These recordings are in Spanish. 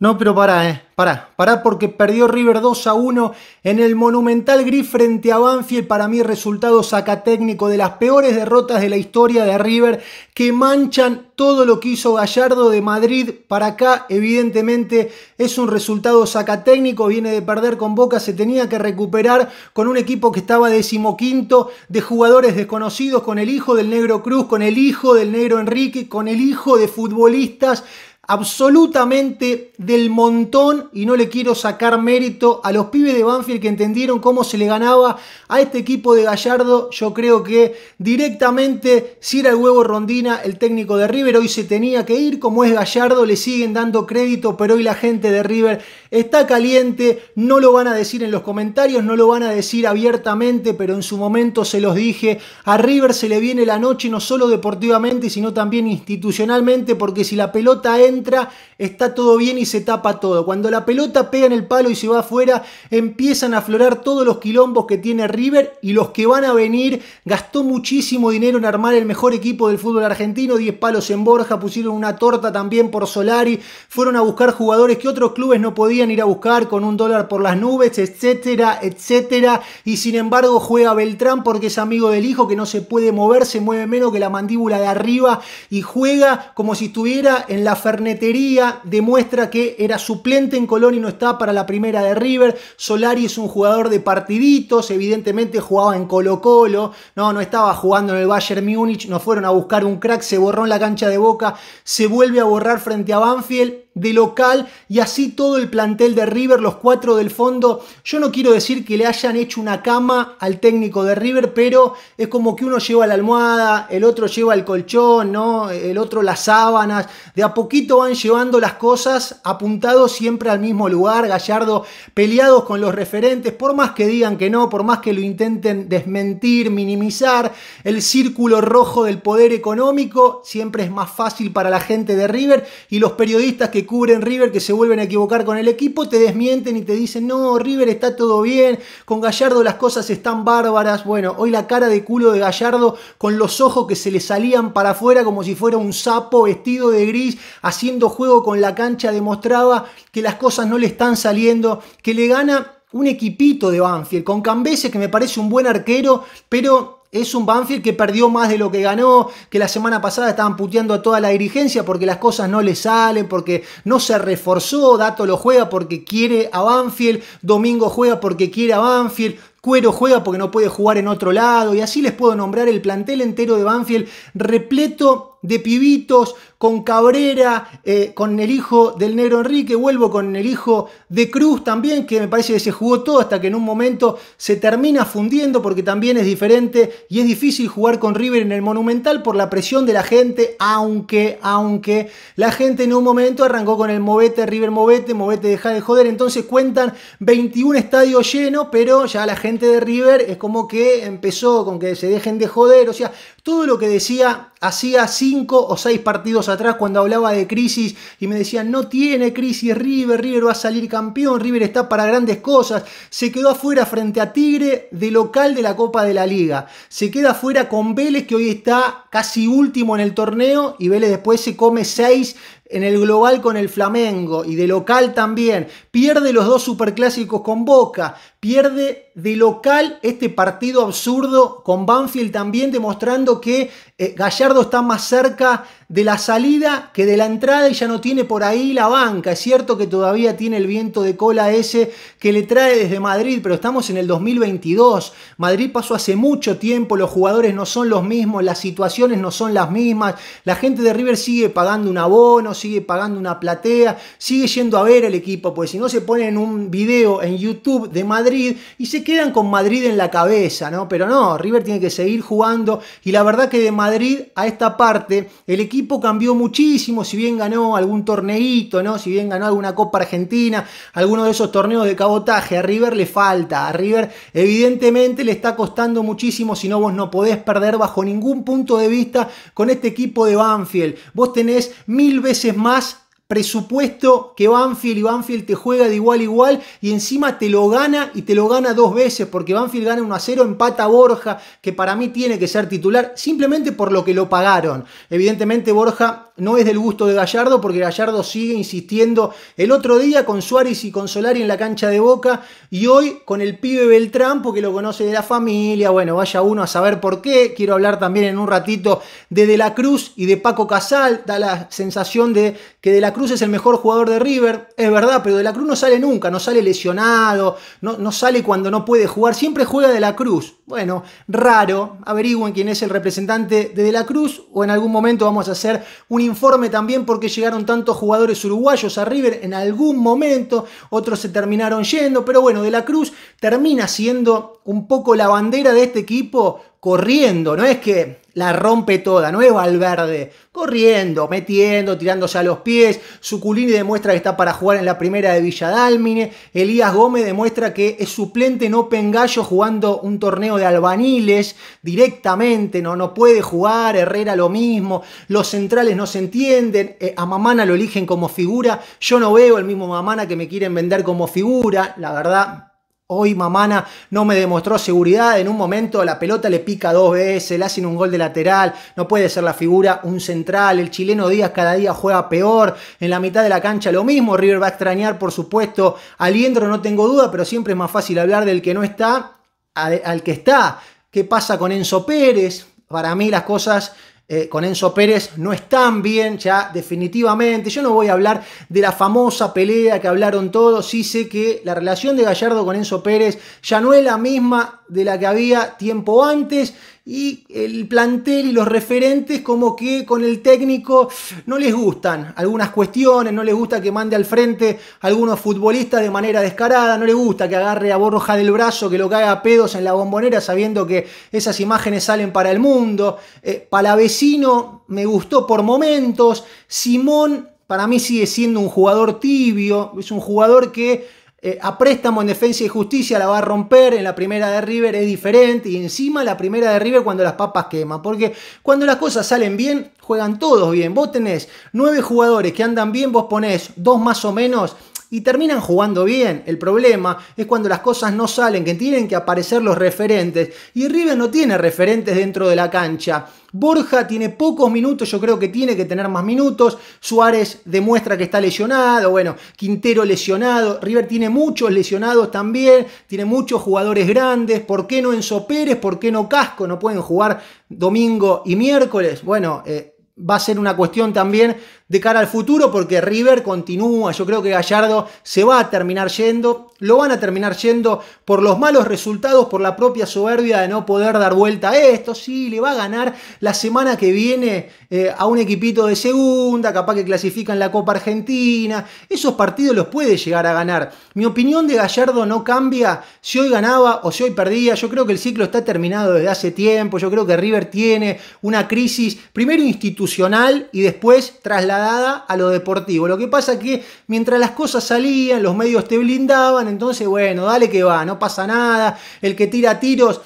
No, pero para, eh. Pará, pará porque perdió River 2 a 1 en el Monumental Gris frente a Banfield. Para mí, resultado sacatécnico de las peores derrotas de la historia de River que manchan todo lo que hizo Gallardo de Madrid para acá. Evidentemente, es un resultado sacatécnico. Viene de perder con Boca, se tenía que recuperar con un equipo que estaba decimoquinto de jugadores desconocidos, con el hijo del Negro Cruz, con el hijo del Negro Enrique, con el hijo de futbolistas absolutamente del montón y no le quiero sacar mérito a los pibes de Banfield que entendieron cómo se le ganaba a este equipo de Gallardo. Yo creo que directamente, si era el huevo Rondina, el técnico de River, hoy se tenía que ir, como es Gallardo, le siguen dando crédito, pero hoy la gente de River Está caliente, no lo van a decir en los comentarios, no lo van a decir abiertamente, pero en su momento se los dije, a River se le viene la noche no solo deportivamente, sino también institucionalmente, porque si la pelota entra, está todo bien y se tapa todo. Cuando la pelota pega en el palo y se va afuera, empiezan a aflorar todos los quilombos que tiene River y los que van a venir. Gastó muchísimo dinero en armar el mejor equipo del fútbol argentino, 10 palos en Borja, pusieron una torta también por Solari, fueron a buscar jugadores que otros clubes no podían ir a buscar con un dólar por las nubes, etcétera, etcétera. Y sin embargo juega Beltrán porque es amigo del hijo que no se puede mover, se mueve menos que la mandíbula de arriba y juega como si estuviera en la fernetería. Demuestra que era suplente en Colón y no está para la primera de River. Solari es un jugador de partiditos, evidentemente jugaba en Colo Colo, no, no estaba jugando en el Bayern Múnich, no fueron a buscar un crack, se borró en la cancha de boca, se vuelve a borrar frente a Banfield de local y así todo el plantel de River, los cuatro del fondo. Yo no quiero decir que le hayan hecho una cama al técnico de River, pero es como que uno lleva la almohada, el otro lleva el colchón, ¿no? el otro las sábanas. De a poquito van llevando las cosas apuntados siempre al mismo lugar, Gallardo, peleados con los referentes, por más que digan que no, por más que lo intenten desmentir, minimizar, el círculo rojo del poder económico siempre es más fácil para la gente de River y los periodistas que cubren River que se vuelven a equivocar con el equipo, te desmienten y te dicen, no, River está todo bien, con Gallardo las cosas están bárbaras. Bueno, hoy la cara de culo de Gallardo con los ojos que se le salían para afuera como si fuera un sapo vestido de gris, haciendo juego con la cancha, demostraba que las cosas no le están saliendo, que le gana un equipito de Banfield, con Cambese, que me parece un buen arquero, pero es un Banfield que perdió más de lo que ganó, que la semana pasada estaban puteando a toda la dirigencia porque las cosas no le salen, porque no se reforzó, Dato lo juega porque quiere a Banfield, Domingo juega porque quiere a Banfield, Cuero juega porque no puede jugar en otro lado, y así les puedo nombrar el plantel entero de Banfield repleto de pibitos, con Cabrera, eh, con el hijo del negro Enrique, vuelvo con el hijo de Cruz también, que me parece que se jugó todo hasta que en un momento se termina fundiendo porque también es diferente y es difícil jugar con River en el Monumental por la presión de la gente, aunque, aunque la gente en un momento arrancó con el movete, River movete, movete deja de joder, entonces cuentan 21 estadios llenos, pero ya la gente de River es como que empezó con que se dejen de joder, o sea, todo lo que decía hacía cinco o seis partidos atrás cuando hablaba de crisis y me decían, no tiene crisis River, River va a salir campeón, River está para grandes cosas, se quedó afuera frente a Tigre de local de la Copa de la Liga, se queda afuera con Vélez que hoy está casi último en el torneo y Vélez después se come seis en el global con el Flamengo y de local también. Pierde los dos superclásicos con Boca, pierde de local este partido absurdo con Banfield también, demostrando que eh, Gallardo está más cerca de la salida que de la entrada y ya no tiene por ahí la banca. Es cierto que todavía tiene el viento de cola ese que le trae desde Madrid, pero estamos en el 2022. Madrid pasó hace mucho tiempo, los jugadores no son los mismos, las situaciones no son las mismas. La gente de River sigue pagando un abono, sigue pagando una platea, sigue yendo a ver el equipo, pues si no se pone en un video en YouTube de Madrid, y se quedan con Madrid en la cabeza, ¿no? Pero no, River tiene que seguir jugando y la verdad que de Madrid a esta parte el equipo cambió muchísimo, si bien ganó algún torneito, ¿no? Si bien ganó alguna Copa Argentina, alguno de esos torneos de cabotaje, a River le falta, a River evidentemente le está costando muchísimo, si no vos no podés perder bajo ningún punto de vista con este equipo de Banfield. Vos tenés mil veces más presupuesto que Banfield y Banfield te juega de igual a igual y encima te lo gana y te lo gana dos veces porque Banfield gana 1 a 0, empata Borja, que para mí tiene que ser titular simplemente por lo que lo pagaron. Evidentemente Borja no es del gusto de Gallardo porque Gallardo sigue insistiendo el otro día con Suárez y con Solari en la cancha de Boca y hoy con el pibe Beltrán porque lo conoce de la familia, bueno, vaya uno a saber por qué. Quiero hablar también en un ratito de De la Cruz y de Paco Casal, da la sensación de que De la Cruz Cruz es el mejor jugador de River, es verdad, pero De la Cruz no sale nunca, no sale lesionado, no, no sale cuando no puede jugar, siempre juega De la Cruz. Bueno, raro, averigüen quién es el representante de De la Cruz o en algún momento vamos a hacer un informe también porque llegaron tantos jugadores uruguayos a River en algún momento, otros se terminaron yendo, pero bueno, De la Cruz termina siendo un poco la bandera de este equipo corriendo, no es que la rompe toda, no es Valverde. Corriendo, metiendo, tirándose a los pies. Suculini demuestra que está para jugar en la primera de Villadálmine. Elías Gómez demuestra que es suplente en Open Gallo jugando un torneo de albaniles directamente. No, no puede jugar. Herrera lo mismo. Los centrales no se entienden. Eh, a Mamana lo eligen como figura. Yo no veo el mismo Mamana que me quieren vender como figura. La verdad, Hoy Mamana no me demostró seguridad. En un momento la pelota le pica dos veces, le hacen un gol de lateral. No puede ser la figura un central. El chileno Díaz cada día juega peor. En la mitad de la cancha lo mismo. River va a extrañar, por supuesto. Aliendro no tengo duda, pero siempre es más fácil hablar del que no está al que está. ¿Qué pasa con Enzo Pérez? Para mí las cosas eh, con Enzo Pérez no están bien, ya definitivamente. Yo no voy a hablar de la famosa pelea que hablaron todos. Sí sé que la relación de Gallardo con Enzo Pérez ya no es la misma de la que había tiempo antes y el plantel y los referentes como que con el técnico no les gustan algunas cuestiones, no les gusta que mande al frente a algunos futbolistas de manera descarada, no les gusta que agarre a Borja del brazo, que lo caiga a pedos en la bombonera sabiendo que esas imágenes salen para el mundo. Eh, Palavecino me gustó por momentos, Simón para mí sigue siendo un jugador tibio, es un jugador que eh, a préstamo en defensa y justicia la va a romper, en la primera de River es diferente y encima la primera de River cuando las papas queman, porque cuando las cosas salen bien, juegan todos bien, vos tenés nueve jugadores que andan bien, vos ponés dos más o menos y terminan jugando bien. El problema es cuando las cosas no salen, que tienen que aparecer los referentes. Y River no tiene referentes dentro de la cancha. Borja tiene pocos minutos, yo creo que tiene que tener más minutos. Suárez demuestra que está lesionado, bueno, Quintero lesionado. River tiene muchos lesionados también, tiene muchos jugadores grandes. ¿Por qué no en Pérez? ¿Por qué no Casco? ¿No pueden jugar domingo y miércoles? Bueno, eh, va a ser una cuestión también de cara al futuro porque River continúa. Yo creo que Gallardo se va a terminar yendo. Lo van a terminar yendo por los malos resultados, por la propia soberbia de no poder dar vuelta a esto. Sí, le va a ganar la semana que viene eh, a un equipito de segunda, capaz que clasifican la Copa Argentina. Esos partidos los puede llegar a ganar. Mi opinión de Gallardo no cambia si hoy ganaba o si hoy perdía. Yo creo que el ciclo está terminado desde hace tiempo. Yo creo que River tiene una crisis primero institucional y después la dada a lo deportivo. Lo que pasa que mientras las cosas salían, los medios te blindaban, entonces bueno, dale que va, no pasa nada, el que tira tiros...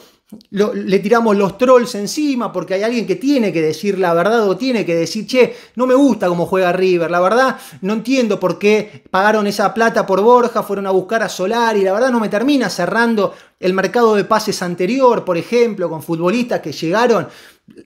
le tiramos los trolls encima porque hay alguien que tiene que decir la verdad o tiene que decir, che, no me gusta cómo juega River, la verdad no entiendo por qué pagaron esa plata por Borja, fueron a buscar a Solar y la verdad no me termina cerrando el mercado de pases anterior, por ejemplo, con futbolistas que llegaron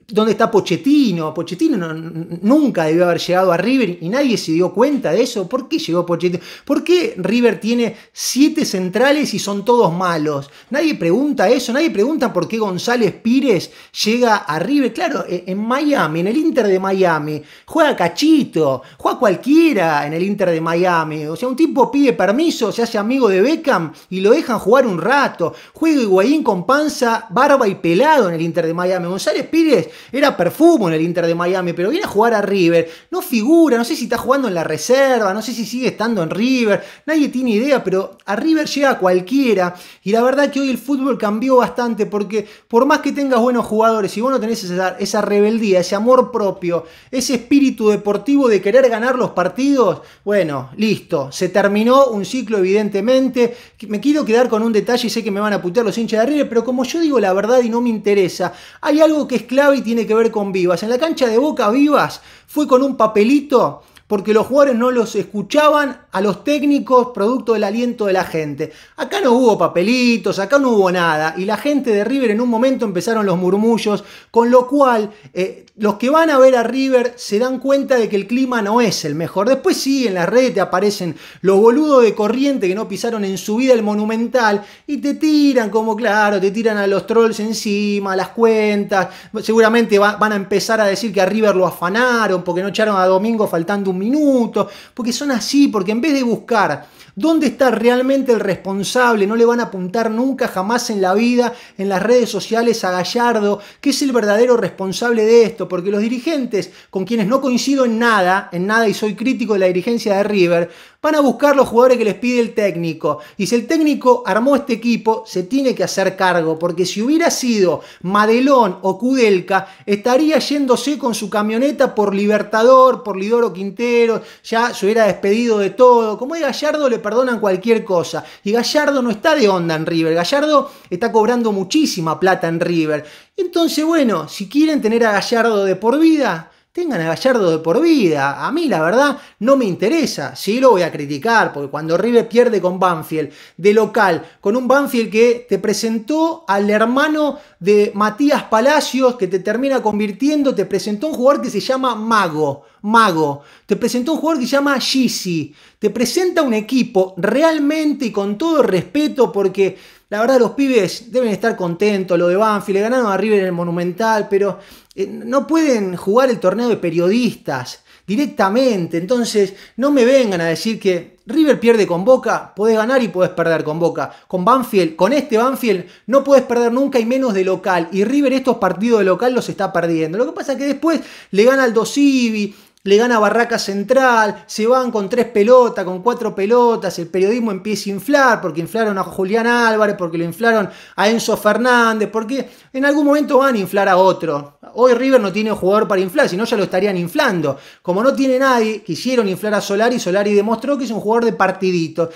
¿Dónde está Pochettino? Pochettino nunca debió haber llegado a River y nadie se dio cuenta de eso. ¿Por qué llegó Pochettino? ¿Por qué River tiene siete centrales y son todos malos? Nadie pregunta eso, nadie pregunta por qué González Pires llega a River. Claro, e, en Miami, en el Inter de Miami, juega Cachito, juega cualquiera en el Inter de Miami. O sea, un tipo pide permiso, se hace amigo de Beckham y lo dejan jugar un rato. Juega Higuaín con panza, barba y pelado en el Inter de Miami. González Pires era perfumo en el Inter de Miami, pero viene a jugar a River. No figura, no sé si está jugando en la reserva, no sé si sigue estando en River. Nadie tiene idea, pero a River llega cualquiera. Y la verdad que hoy el fútbol cambió bastante porque por más que tengas buenos jugadores, y vos no tenés esa, rebeldía, ese amor propio, ese espíritu deportivo de querer ganar los partidos, bueno, listo. Se terminó un ciclo evidentemente. Me quiero quedar con un detalle y sé que me van a putear los hinchas de River, pero como yo digo la verdad y no me interesa, hay algo que es y tiene que ver con Vivas. En la cancha de Boca Vivas fue con un papelito porque los jugadores no los escuchaban a los técnicos producto del aliento de la gente. Acá no hubo papelitos, acá no hubo nada, y la gente de River en un momento empezaron los murmullos, con lo cual eh, los que van a ver a River se dan cuenta de que el clima no es el mejor. Después sí, en las redes te aparecen los boludos de corriente que no pisaron en su vida el monumental y te tiran como claro, te tiran a los trolls encima, las cuentas. Seguramente van a empezar a decir que a River lo afanaron porque no echaron a Domingo faltando un minuto. Porque son así, porque en vez de buscar ¿Dónde está realmente el responsable? No le van a apuntar nunca, jamás en la vida, en las redes sociales a Gallardo, que es el verdadero responsable de esto, porque los dirigentes con quienes no coincido en nada, en nada y soy crítico de la dirigencia de River, Van a buscar los jugadores que les pide el técnico. Y si el técnico armó este equipo, se tiene que hacer cargo, porque si hubiera sido Madelón o Kudelka, estaría yéndose con su camioneta por Libertador, por Lidoro Quintero, ya se hubiera despedido de todo. Como es Gallardo, le perdonan cualquier cosa. Y Gallardo no está de onda en River. Gallardo está cobrando muchísima plata en River. Entonces, bueno, si quieren tener a Gallardo de por vida, tengan a Gallardo de por vida. A mí, la verdad, no me interesa. Sí lo voy a criticar, porque cuando River pierde con Banfield, de local, con un Banfield que te presentó al hermano de Matías Palacios, que te termina convirtiendo, te presentó un jugador que se llama Mago. Mago. Te presentó un jugador que se llama Gizzy. Te presenta un equipo realmente y con todo respeto, porque la verdad, los pibes deben estar contentos. Lo de Banfield, le ganaron a River en el Monumental, pero eh, no pueden jugar el torneo de periodistas directamente. Entonces, no me vengan a decir que River pierde con Boca, podés ganar y podés perder con Boca. Con Banfield, con este Banfield, no podés perder nunca y menos de local. Y River estos partidos de local los está perdiendo. Lo que pasa es que después le gana al Dosivi le gana Barraca Central, se van con tres pelotas, con cuatro pelotas, el periodismo empieza a inflar, porque inflaron a Julián Álvarez, porque lo inflaron a Enzo Fernández, porque en algún momento van a inflar a otro. Hoy River no tiene jugador para inflar, si no ya lo estarían inflando. Como no tiene nadie, quisieron inflar a Solari, Solari demostró que es un jugador de partiditos...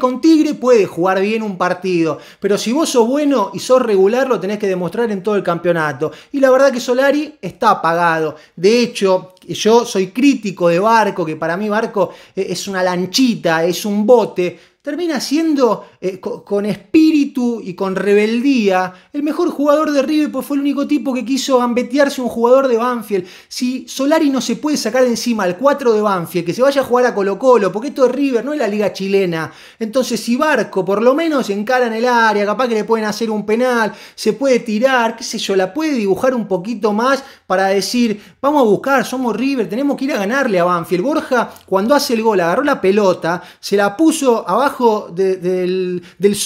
con Tigre puede jugar bien un partido, pero si vos sos bueno y sos regular, lo tenés que demostrar en todo el campeonato. Y la verdad que Solari está apagado. De hecho, yo soy crítico de barco, que para mí barco e-, es una lanchita, es un bote termina siendo eh, con, espíritu y con rebeldía el mejor jugador de River, pues fue el único tipo que quiso gambetearse un jugador de Banfield. Si Solari no se puede sacar encima al 4 de Banfield, que se vaya a jugar a Colo Colo, porque esto es River, no es la liga chilena. Entonces si Barco por lo menos encara en el área, capaz que le pueden hacer un penal, se puede tirar, qué sé yo, la puede dibujar un poquito más para decir, vamos a buscar, somos River, tenemos que ir a ganarle a Banfield. Borja cuando hace el gol agarró la pelota, se la puso abajo del, del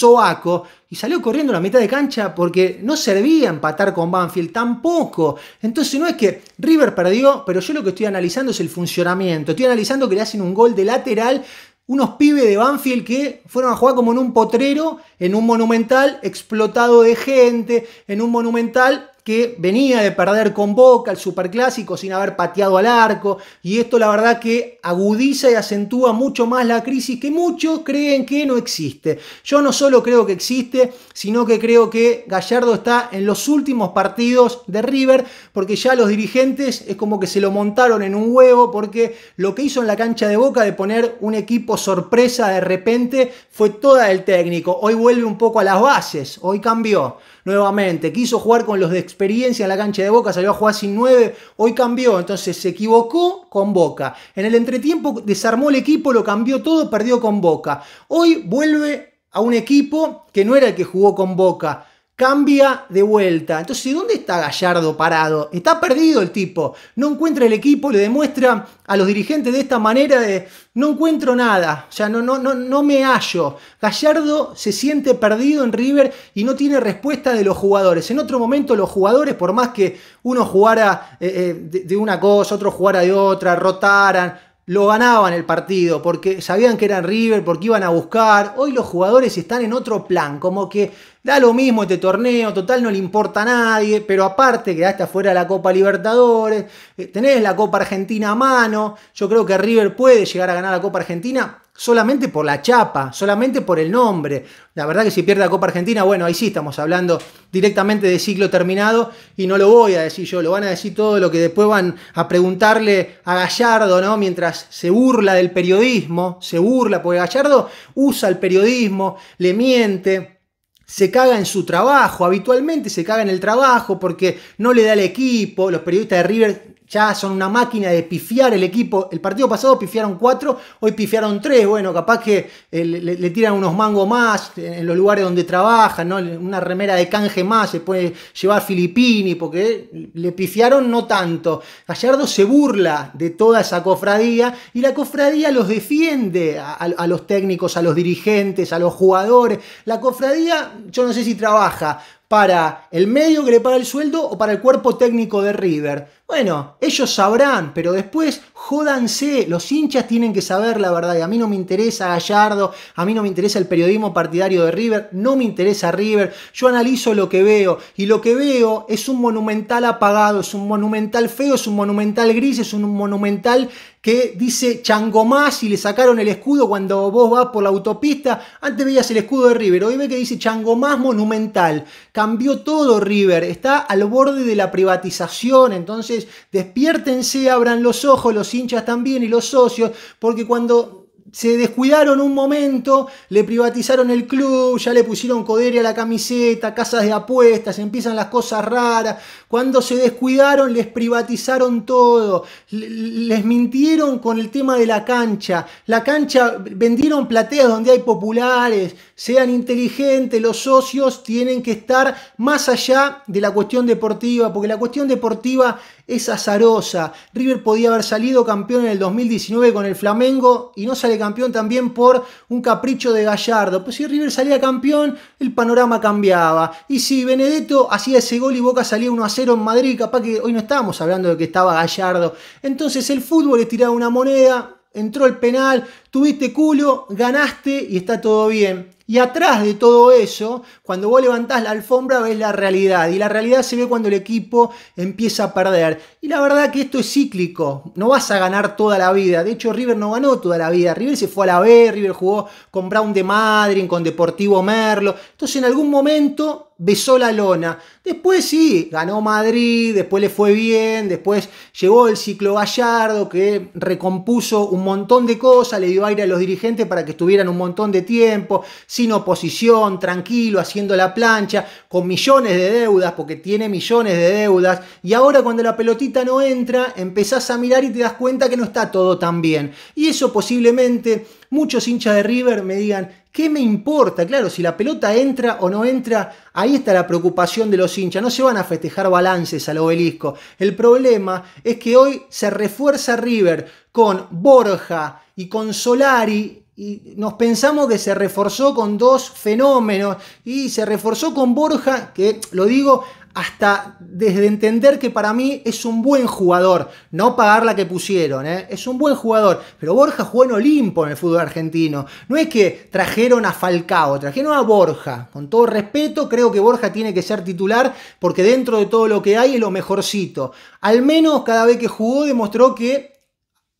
y salió corriendo la mitad de cancha porque no servía empatar con Banfield tampoco. Entonces no es que River perdió, pero yo lo que estoy analizando es el funcionamiento. Estoy analizando que le hacen un gol de lateral unos pibes de Banfield que fueron a jugar como en un potrero, en un monumental explotado de gente, en un monumental que venía de perder con Boca el Superclásico sin haber pateado al arco y esto la verdad que agudiza y acentúa mucho más la crisis que muchos creen que no existe. Yo no solo creo que existe, sino que creo que Gallardo está en los últimos partidos de River porque ya los dirigentes es como que se lo montaron en un huevo porque lo que hizo en la cancha de Boca de poner un equipo sorpresa de repente fue toda el técnico. Hoy vuelve un poco a las bases, hoy cambió nuevamente, quiso jugar con los de experiencia en la cancha de Boca, salió a jugar sin 9, hoy cambió, entonces se equivocó con Boca. En el entretiempo desarmó el equipo, lo cambió todo, perdió con Boca. Hoy vuelve a un equipo que no era el que jugó con Boca cambia de vuelta. Entonces, ¿dónde está Gallardo parado? Está perdido el tipo. No encuentra el equipo, le demuestra a los dirigentes de esta manera de no encuentro nada, o sea, no, no, no, no me hallo. Gallardo se siente perdido en River y no tiene respuesta de los jugadores. En otro momento los jugadores, por más que uno jugara eh, eh, de, una cosa, otro jugara de otra, rotaran, lo ganaban el partido, porque sabían que eran River, porque iban a buscar. Hoy los jugadores están en otro plan, como que da lo mismo este torneo, total no le importa a nadie, pero aparte quedaste afuera de la Copa Libertadores, eh, tenés la Copa Argentina a mano, yo creo que River puede llegar a ganar la Copa Argentina, solamente por la chapa, solamente por el nombre. La verdad que si pierde la Copa Argentina, bueno, ahí sí estamos hablando directamente de ciclo terminado y no lo voy a decir yo, lo van a decir todo lo que después van a preguntarle a Gallardo, ¿no? Mientras se burla del periodismo, se burla, porque Gallardo usa el periodismo, le miente, se caga en su trabajo, habitualmente se caga en el trabajo porque no le da el equipo, los periodistas de River ya son una máquina de pifiar el equipo. El partido pasado pifiaron cuatro, hoy pifiaron tres. Bueno, capaz que eh, le, tiran unos mangos más en los lugares donde trabajan, ¿no? Una remera de canje más se puede llevar Filipini, porque le pifiaron no tanto. Gallardo se burla de toda esa cofradía y la cofradía los defiende a, a los técnicos, a los dirigentes, a los jugadores. La cofradía, yo no sé si trabaja para el medio que le paga el sueldo o para el cuerpo técnico de River bueno, ellos sabrán, pero después jódanse, los hinchas tienen que saber la verdad. Y a mí no me interesa Gallardo, a mí no me interesa el periodismo partidario de River, no me interesa River. Yo analizo lo que veo y lo que veo es un monumental apagado, es un monumental feo, es un monumental gris, es un monumental que dice Changomás y le sacaron el escudo cuando vos vas por la autopista. Antes veías el escudo de River, hoy ve que dice Changomás monumental. Cambió todo River, está al borde de la privatización, entonces despiértense, abran los ojos, los hinchas también y los socios, porque cuando se descuidaron un momento, le privatizaron el club, ya le pusieron codere a la camiseta, casas de apuestas, empiezan las cosas raras. Cuando se descuidaron, les privatizaron todo, les mintieron con el tema de la cancha. La cancha, vendieron plateas donde hay populares, sean inteligentes, los socios tienen que estar más allá de la cuestión deportiva, porque la cuestión deportiva es azarosa. River podía haber salido campeón en el 2019 con el Flamengo y no sale campeón también por un capricho de Gallardo. Pues si River salía campeón, el panorama cambiaba. Y si Benedetto hacía ese gol y Boca salía 1 a 0 en Madrid, capaz que hoy no estábamos hablando de que estaba Gallardo. Entonces el fútbol es tirar una moneda, entró el penal, tuviste culo, ganaste y está todo bien. Y atrás de todo eso, cuando vos levantás la alfombra, ves la realidad. Y la realidad se ve cuando el equipo empieza a perder. Y la verdad que esto es cíclico. No vas a ganar toda la vida. De hecho, River no ganó toda la vida. River se fue a la B, River jugó con Brown de Madrid, con Deportivo Merlo. Entonces, en algún momento besó la lona. Después sí, ganó Madrid, después le fue bien, después llegó el ciclo Gallardo que recompuso un montón de cosas, le dio aire a los dirigentes para que estuvieran un montón de tiempo, sin oposición, tranquilo, haciendo la plancha, con millones de deudas, porque tiene millones de deudas. Y ahora cuando la pelotita no entra, empezás a mirar y te das cuenta que no está todo tan bien. Y eso posiblemente muchos hinchas de River me digan, ¿Qué me importa? Claro, si la pelota entra o no entra, ahí está la preocupación de los hinchas. No se van a festejar balances al obelisco. El problema es que hoy se refuerza River con Borja y con Solari. Y nos pensamos que se reforzó con dos fenómenos y se reforzó con Borja, que lo digo hasta desde entender que para mí es un buen jugador, no pagar la que pusieron, ¿eh? es un buen jugador, pero Borja jugó en Olimpo en el fútbol argentino, no es que trajeron a Falcao, trajeron a Borja, con todo respeto creo que Borja tiene que ser titular porque dentro de todo lo que hay es lo mejorcito, al menos cada vez que jugó demostró que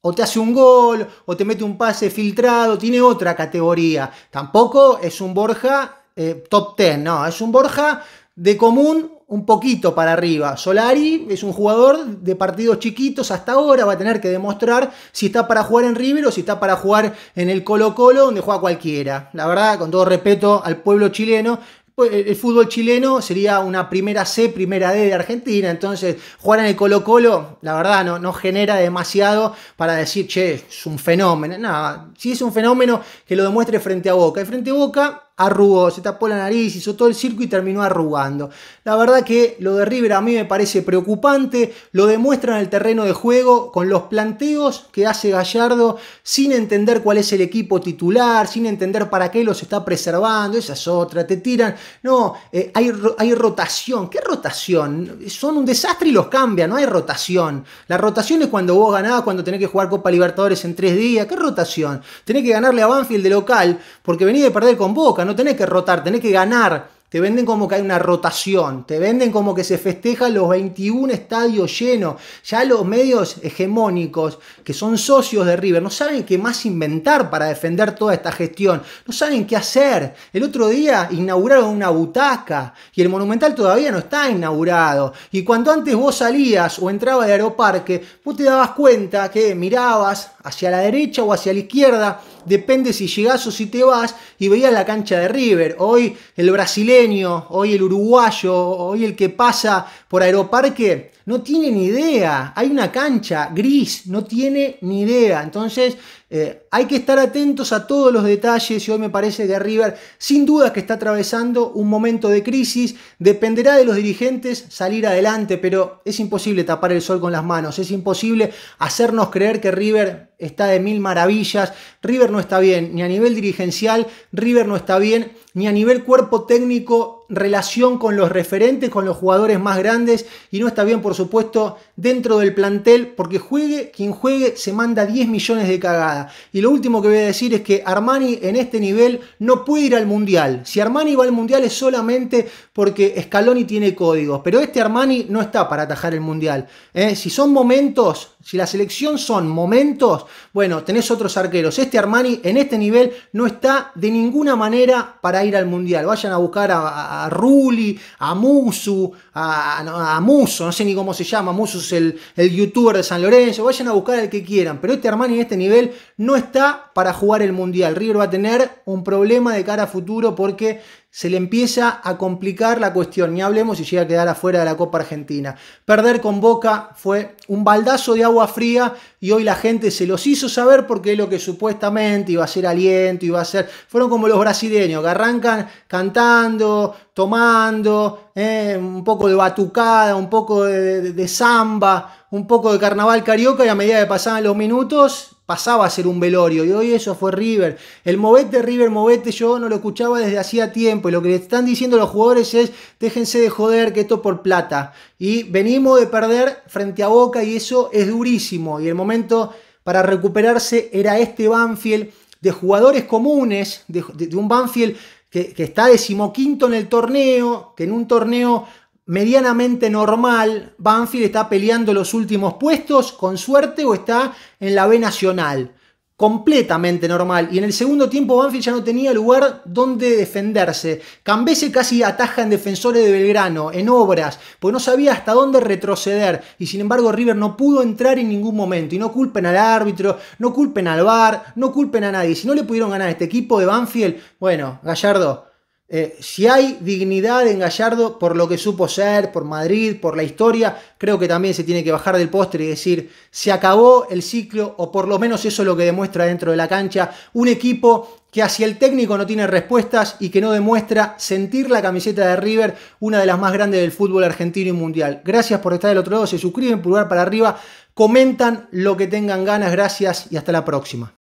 o te hace un gol, o te mete un pase filtrado, tiene otra categoría. Tampoco es un Borja eh, top 10, no, es un Borja de común un poquito para arriba. Solari es un jugador de partidos chiquitos hasta ahora, va a tener que demostrar si está para jugar en River o si está para jugar en el Colo Colo, donde juega cualquiera. La verdad, con todo respeto al pueblo chileno, pues, el fútbol chileno sería una primera C, primera D de Argentina. Entonces, jugar en el Colo Colo, la verdad, no, no genera demasiado para decir, che, es un fenómeno. Nada, si es un fenómeno que lo demuestre frente a Boca. Y frente a Boca arrugó, se tapó la nariz, hizo todo el circo y terminó arrugando. La verdad que lo de River a mí me parece preocupante, lo demuestran en el terreno de juego con los planteos que hace Gallardo sin entender cuál es el equipo titular, sin entender para qué los está preservando, esa es otra, te tiran, no, eh, hay, hay rotación, ¿qué rotación? Son un desastre y los cambian, no hay rotación. La rotación es cuando vos ganás, cuando tenés que jugar Copa Libertadores en tres días, ¿qué rotación? Tenés que ganarle a Banfield de local porque venís de perder con Boca, no tenés que rotar, tenés que ganar. Te venden como que hay una rotación, te venden como que se festejan los 21 estadios llenos. Ya los medios hegemónicos que son socios de River no saben qué más inventar para defender toda esta gestión, no saben qué hacer. El otro día inauguraron una butaca y el Monumental todavía no está inaugurado. Y cuando antes vos salías o entrabas de aeroparque, vos te dabas cuenta que mirabas hacia la derecha o hacia la izquierda, depende si llegás o si te vas, y veías la cancha de River. Hoy el brasileño, hoy el uruguayo, hoy el que pasa por Aeroparque no tiene ni idea. Hay una cancha gris, no tiene ni idea. Entonces eh, hay que estar atentos a todos los detalles y hoy me parece que River sin duda que está atravesando un momento de crisis. Dependerá de los dirigentes salir adelante, pero es imposible tapar el sol con las manos. Es imposible hacernos creer que River está de mil maravillas. River no está bien, ni a nivel dirigencial, River no está bien, ni a nivel cuerpo técnico relación con los referentes, con los jugadores más grandes y no está bien, por supuesto, dentro del plantel, porque juegue quien juegue se manda 10 millones de cagada. Y lo último que voy a decir es que Armani en este nivel no puede ir al Mundial. Si Armani va al Mundial es solamente porque Scaloni tiene códigos, pero este Armani no está para atajar el Mundial. ¿eh? Si son momentos, si la selección son momentos, bueno, tenés otros arqueros. Este Armani en este nivel no está de ninguna manera para ir al Mundial. Vayan a buscar a a Ruli, a Musu, a, Musu, no sé ni cómo se llama, Musu es el, el youtuber de San Lorenzo, vayan a buscar al que quieran, pero este Armani en este nivel no está para jugar el Mundial. River va a tener un problema de cara a futuro porque se le empieza a complicar la cuestión, ni hablemos si llega a quedar afuera de la Copa Argentina. Perder con Boca fue un baldazo de agua fría y hoy la gente se los hizo saber porque lo que supuestamente iba a ser aliento, iba a ser... Fueron como los brasileños, que arrancan cantando, tomando, eh, un poco de batucada, un poco de samba, un poco de carnaval carioca y a medida que pasaban los minutos pasaba a ser un velorio. Y hoy eso fue River. El movete, River, movete, yo no lo escuchaba desde hacía tiempo. Y lo que le están diciendo los jugadores es, déjense de joder, que esto por plata. Y venimos de perder frente a Boca y eso es durísimo. Y el momento para recuperarse era este Banfield de jugadores comunes, de, un Banfield que, que, está decimoquinto en el torneo, que en un torneo medianamente normal, Banfield está peleando los últimos puestos con suerte o está en la B nacional. Completamente normal. Y en el segundo tiempo Banfield ya no tenía lugar donde defenderse. Cambese casi ataja en defensores de Belgrano, en obras, pues no sabía hasta dónde retroceder. Y sin embargo River no pudo entrar en ningún momento. Y no culpen al árbitro, no culpen al VAR, no culpen a nadie. Si no le pudieron ganar a este equipo de Banfield, bueno, Gallardo, eh, si hay dignidad en Gallardo por lo que supo ser, por Madrid, por la historia, creo que también se tiene que bajar del postre y decir, se acabó el ciclo, o por lo menos eso es lo que demuestra dentro de la cancha, un equipo que hacia el técnico no tiene respuestas y que no demuestra sentir la camiseta de River, una de las más grandes del fútbol argentino y mundial. Gracias por estar del otro lado, se suscriben, pulgar para arriba, comentan lo que tengan ganas, gracias y hasta la próxima.